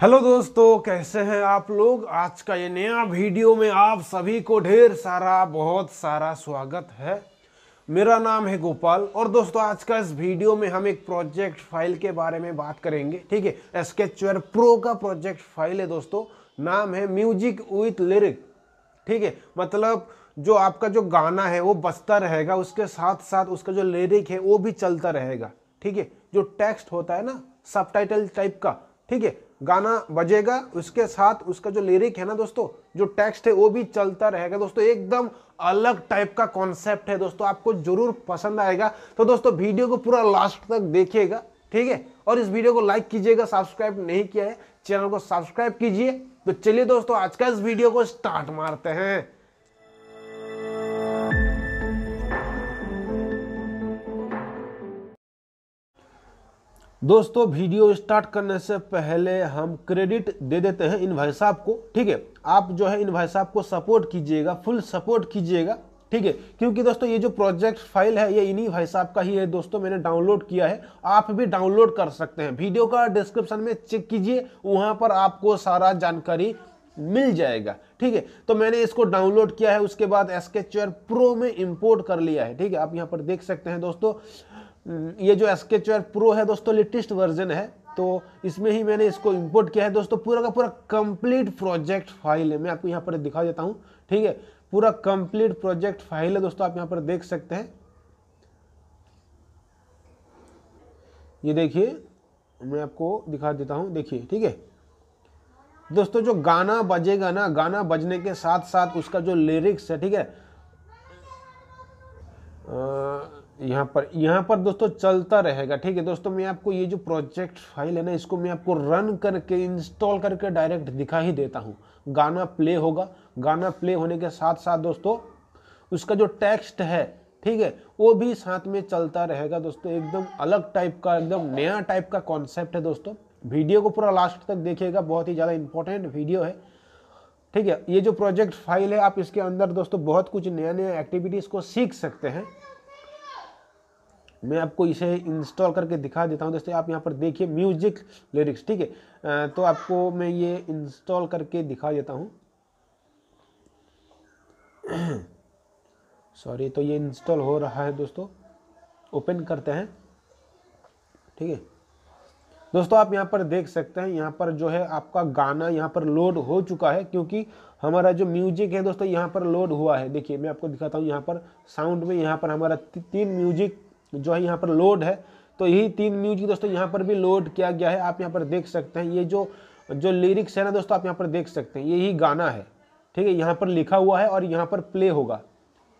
hello दोस्तों कैसे हैं आप लोग आज का ये नया वीडियो में आप सभी को ढेर सारा बहुत सारा स्वागत है मेरा नाम है गोपाल और दोस्तों आज का इस वीडियो में हम एक प्रोजेक्ट फाइल के बारे में बात करेंगे ठीक है स्केचर प्रो का प्रोजेक्ट फाइल है दोस्तों नाम है म्यूजिक विथ लिरिक ठीक है मतलब जो आपका जो गाना है वो बचता रहेगा उसके साथ साथ उसका जो लिरिक है वो भी चलता रहेगा ठीक है जो टेक्स्ट होता है ना सब टाइप का ठीक है गाना बजेगा उसके साथ उसका जो लिरिक है ना दोस्तों जो टेक्स्ट है वो भी चलता रहेगा दोस्तों एकदम अलग टाइप का कॉन्सेप्ट है दोस्तों आपको जरूर पसंद आएगा तो दोस्तों वीडियो को पूरा लास्ट तक देखिएगा ठीक है और इस वीडियो को लाइक कीजिएगा सब्सक्राइब नहीं किया है चैनल को सब्सक्राइब कीजिए तो चलिए दोस्तों आज का इस वीडियो को स्टार्ट मारते हैं दोस्तों वीडियो स्टार्ट करने से पहले हम क्रेडिट दे देते हैं इन भाई साहब को ठीक है आप जो है इन भाई साहब को सपोर्ट कीजिएगा फुल सपोर्ट कीजिएगा ठीक है क्योंकि दोस्तों ये जो प्रोजेक्ट फाइल है ये इन्हीं भाई साहब का ही है दोस्तों मैंने डाउनलोड किया है आप भी डाउनलोड कर सकते हैं वीडियो का डिस्क्रिप्शन में चेक कीजिए वहाँ पर आपको सारा जानकारी मिल जाएगा ठीक है तो मैंने इसको डाउनलोड किया है उसके बाद एसकेचर प्रो में इंपोर्ट कर लिया है ठीक है आप यहाँ पर देख सकते हैं दोस्तों हम्म, ये जो एस प्रो है दोस्तों लेटेस्ट वर्जन है तो इसमें ही मैंने इसको इंपोर्ट किया है दोस्तों पूरा का पूरा कंप्लीट प्रोजेक्ट फाइल है मैं आपको यहाँ पर दिखा देता हूँ ठीक है पूरा कंप्लीट प्रोजेक्ट फाइल है दोस्तों आप यहाँ पर देख सकते हैं ये देखिए मैं आपको दिखा देता हूँ देखिए ठीक है दोस्तों जो गाना बजेगा ना गाना बजने के साथ साथ उसका जो लिरिक्स है ठीक है आ, यहाँ पर यहाँ पर दोस्तों चलता रहेगा ठीक है दोस्तों मैं आपको ये जो प्रोजेक्ट फाइल है ना इसको मैं आपको रन करके इंस्टॉल करके डायरेक्ट दिखा ही देता हूँ गाना प्ले होगा गाना प्ले होने के साथ साथ दोस्तों उसका जो टेक्स्ट है ठीक है वो भी साथ में चलता रहेगा दोस्तों एकदम अलग टाइप का एकदम नया टाइप का कॉन्सेप्ट है दोस्तों वीडियो को पूरा लास्ट तक देखिएगा बहुत ही ज़्यादा इंपॉर्टेंट वीडियो है ठीक है ये जो प्रोजेक्ट फाइल है आप इसके अंदर दोस्तों बहुत कुछ नया नया एक्टिविटीज़ को सीख सकते हैं मैं आपको इसे इंस्टॉल करके दिखा देता हूँ दोस्तों आप यहाँ पर देखिए म्यूजिक लिरिक्स ठीक है तो आपको मैं ये इंस्टॉल करके दिखा देता हूँ सॉरी तो ये इंस्टॉल हो रहा है दोस्तों ओपन करते हैं ठीक है दोस्तों आप यहाँ पर देख सकते हैं यहाँ पर जो है आपका गाना यहाँ पर लोड हो चुका है क्योंकि हमारा जो म्यूजिक है दोस्तों यहाँ पर लोड हुआ है देखिए मैं आपको दिखाता हूँ यहाँ पर साउंड में यहाँ पर हमारा तीन म्यूजिक जो है यहाँ पर लोड है तो यही तीन म्यूजिक दोस्तों यहाँ पर भी लोड किया गया है आप यहाँ पर देख सकते हैं ये जो जो लिरिक्स है ना दोस्तों आप यहाँ पर देख सकते हैं यही गाना है ठीक है यहाँ पर लिखा हुआ है और यहाँ पर प्ले होगा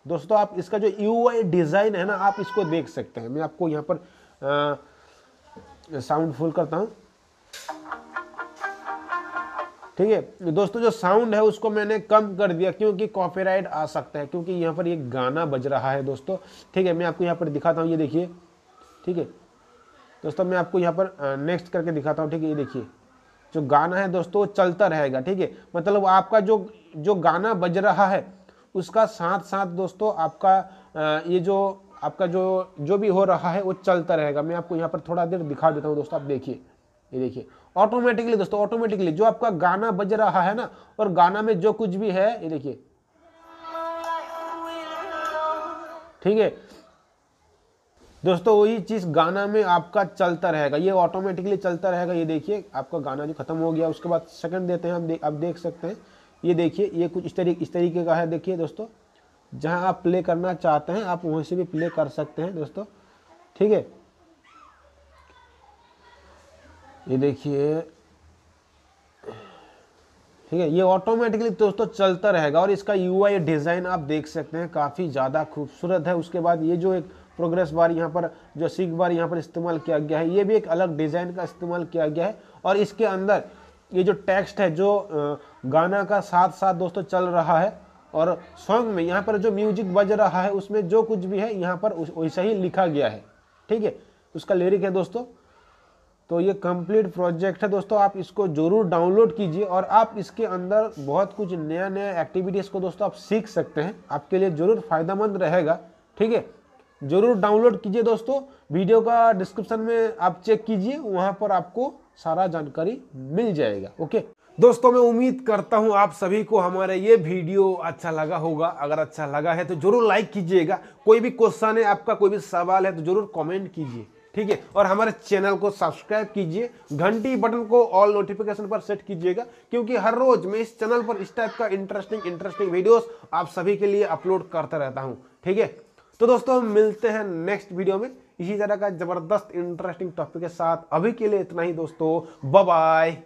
दोस्तों आप इसका जो यू डिज़ाइन है ना आप इसको देख सकते हैं मैं आपको यहाँ पर साउंड फुल करता हूँ ठीक है दोस्तों जो साउंड है उसको मैंने कम कर दिया क्योंकि कॉपीराइट आ सकता है क्योंकि यहाँ पर ये गाना बज रहा है दोस्तों ठीक है मैं आपको यहाँ पर दिखाता हूँ ये देखिए ठीक है दोस्तों मैं आपको यहाँ पर नेक्स्ट करके दिखाता हूँ ठीक है ये देखिए जो गाना है दोस्तों चलता रहेगा ठीक है मतलब आपका जो जो गाना बज रहा है उसका साथ साथ दोस्तों आपका ये जो आपका जो जो भी हो रहा है वो चलता रहेगा मैं आपको यहाँ पर थोड़ा देर दिखा देता हूँ दोस्तों आप देखिए ये देखिए ऑटोमेटिकली दोस्तों ऑटोमेटिकली जो आपका गाना बज रहा है ना और गाना में जो कुछ भी है ये देखिए ठीक है दोस्तों वही चीज गाना में आपका चलता रहेगा ये ऑटोमेटिकली चलता रहेगा ये देखिए आपका गाना जो खत्म हो गया उसके बाद सेकंड देते हैं हम दे, आप देख सकते हैं ये देखिए ये कुछ इस तरीके इस तरीके का है देखिए दोस्तों जहां आप प्ले करना चाहते हैं आप वहीं से भी प्ले कर सकते हैं दोस्तों ठीक है ये देखिए ठीक है ये ऑटोमेटिकली दोस्तों चलता रहेगा और इसका यू डिज़ाइन आप देख सकते हैं काफ़ी ज़्यादा खूबसूरत है उसके बाद ये जो एक प्रोग्रेस बार यहाँ पर जो सीख बार यहाँ पर इस्तेमाल किया गया है ये भी एक अलग डिज़ाइन का इस्तेमाल किया गया है और इसके अंदर ये जो टेक्स्ट है जो गाना का साथ साथ दोस्तों चल रहा है और सॉन्ग में यहाँ पर जो म्यूजिक बज रहा है उसमें जो कुछ भी है यहाँ पर वैसा ही लिखा गया है ठीक है उसका लिरिक है दोस्तों तो ये कंप्लीट प्रोजेक्ट है दोस्तों आप इसको जरूर डाउनलोड कीजिए और आप इसके अंदर बहुत कुछ नया नया एक्टिविटीज़ को दोस्तों आप सीख सकते हैं आपके लिए ज़रूर फायदेमंद रहेगा ठीक है ज़रूर डाउनलोड कीजिए दोस्तों वीडियो का डिस्क्रिप्शन में आप चेक कीजिए वहाँ पर आपको सारा जानकारी मिल जाएगा ओके दोस्तों मैं उम्मीद करता हूँ आप सभी को हमारा ये वीडियो अच्छा लगा होगा अगर अच्छा लगा है तो जरूर लाइक कीजिएगा कोई भी क्वेश्चन है आपका कोई भी सवाल है तो जरूर कमेंट कीजिए ठीक है और हमारे चैनल को सब्सक्राइब कीजिए घंटी बटन को ऑल नोटिफिकेशन पर सेट कीजिएगा क्योंकि हर रोज मैं इस चैनल पर इस टाइप का इंटरेस्टिंग इंटरेस्टिंग वीडियोस आप सभी के लिए अपलोड करता रहता हूं ठीक है तो दोस्तों मिलते हैं नेक्स्ट वीडियो में इसी तरह का जबरदस्त इंटरेस्टिंग टॉपिक के साथ अभी के लिए इतना ही दोस्तों बाय